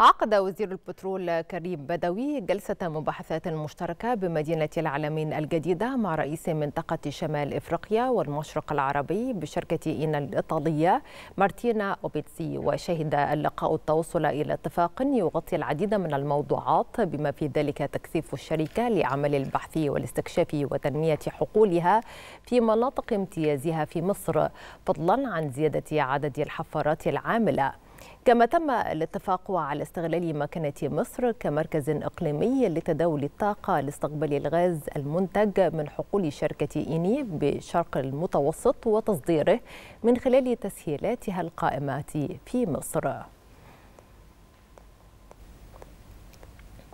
عقد وزير البترول كريم بدوي جلسة مباحثات مشتركة بمدينة العالمين الجديدة مع رئيس منطقة شمال إفريقيا والمشرق العربي بشركة إينا الإيطالية مارتينا أوبيتسي وشهد اللقاء التوصل إلى اتفاق يغطي العديد من الموضوعات بما في ذلك تكثيف الشركة لعمل البحث والاستكشاف وتنمية حقولها في مناطق امتيازها في مصر فضلا عن زيادة عدد الحفارات العاملة كما تم الاتفاق على استغلال مكانة مصر كمركز إقليمي لتداول الطاقة لاستقبال الغاز المنتج من حقول شركة إيني بشرق المتوسط وتصديره من خلال تسهيلاتها القائمة في مصر